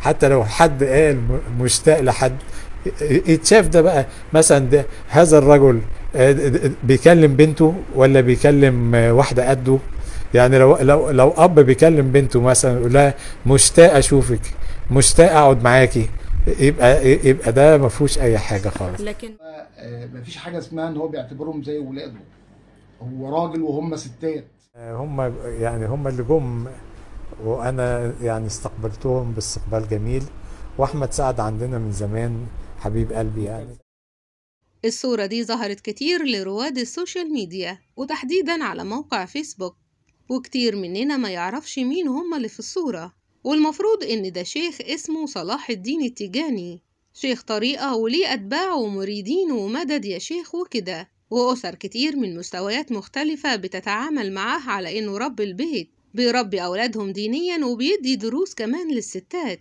حتى لو حد قال مشتاق لحد يتشاف ده بقى مثلا ده هذا الرجل آه، بيكلم بنته ولا بيكلم آه، واحده قده يعني لو لو لو اب بيكلم بنته مثلا يقول لها مشتاق اشوفك مشتاق اقعد معاكي يبقى يبقى ده ما فيهوش اي حاجه خالص لكن آه، ما فيش حاجه اسمها ان هو بيعتبرهم زي ولاده هو راجل وهم ستات هم يعني هم اللي جم وانا يعني استقبلتهم باستقبال جميل واحمد سعد عندنا من زمان حبيب قلبي يعني الصورة دي ظهرت كتير لرواد السوشيال ميديا وتحديدا على موقع فيسبوك وكتير مننا ما يعرفش مين هما اللي في الصورة والمفروض ان ده شيخ اسمه صلاح الدين التيجاني شيخ طريقة وليه أتباع ومريدين ومدد يا شيخ وكده وأسر كتير من مستويات مختلفة بتتعامل معاه على إنه رب البيت بيربي أولادهم دينيا وبيدي دروس كمان للستات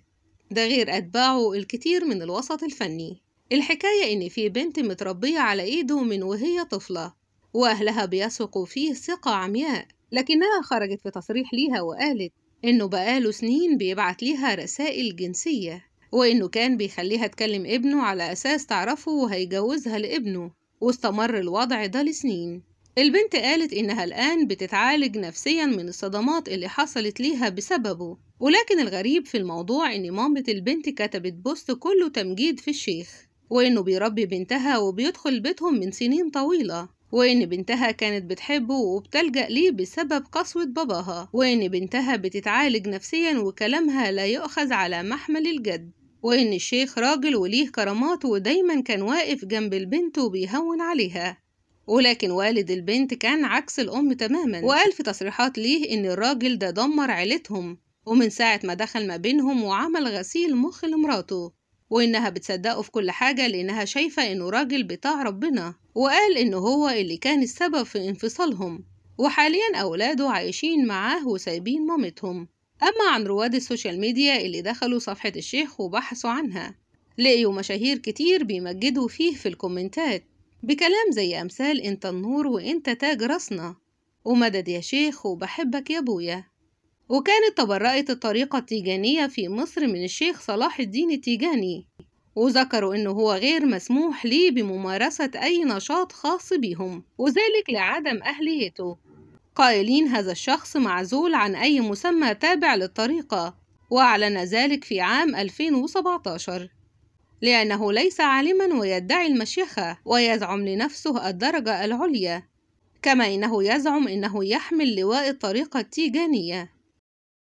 ده غير أتباعه الكتير من الوسط الفني الحكاية إن في بنت متربية على إيده من وهي طفلة وأهلها بيثقوا فيه ثقة عمياء لكنها خرجت في تصريح ليها وقالت إنه بقاله سنين بيبعت ليها رسائل جنسية وإنه كان بيخليها تكلم ابنه على أساس تعرفه وهيجوزها لابنه واستمر الوضع ده لسنين البنت قالت إنها الآن بتتعالج نفسيا من الصدمات اللي حصلت ليها بسببه ولكن الغريب في الموضوع إن مامة البنت كتبت بوست كله تمجيد في الشيخ وإنه بيربي بنتها وبيدخل بيتهم من سنين طويلة وإن بنتها كانت بتحبه وبتلجأ ليه بسبب قسوة باباها وإن بنتها بتتعالج نفسيا وكلامها لا يؤخذ على محمل الجد وإن الشيخ راجل وليه كرامات ودايما كان واقف جنب البنت وبيهون عليها ولكن والد البنت كان عكس الأم تماما وقال في تصريحات ليه إن الراجل ده دمر عيلتهم ومن ساعة ما دخل ما بينهم وعمل غسيل مخ لمراته وإنها بتصدقه في كل حاجة لأنها شايفة إنه راجل بتاع ربنا وقال إنه هو اللي كان السبب في انفصالهم وحاليا أولاده عايشين معاه وسايبين مامتهم أما عن رواد السوشيال ميديا اللي دخلوا صفحة الشيخ وبحثوا عنها لقيوا مشاهير كتير بيمجدوا فيه في الكومنتات بكلام زي أمثال أنت النور وأنت تاج راسنا ومدد يا شيخ وبحبك يا بويا وكانت تبرأت الطريقة التيجانية في مصر من الشيخ صلاح الدين التيجاني وذكروا إنه هو غير مسموح ليه بممارسة أي نشاط خاص بيهم وذلك لعدم أهليته قائلين هذا الشخص معزول عن أي مسمى تابع للطريقة وأعلن ذلك في عام 2017 لأنه ليس عالما ويدعي المشيخة ويزعم لنفسه الدرجة العليا كما إنه يزعم إنه يحمل لواء الطريقة التيجانية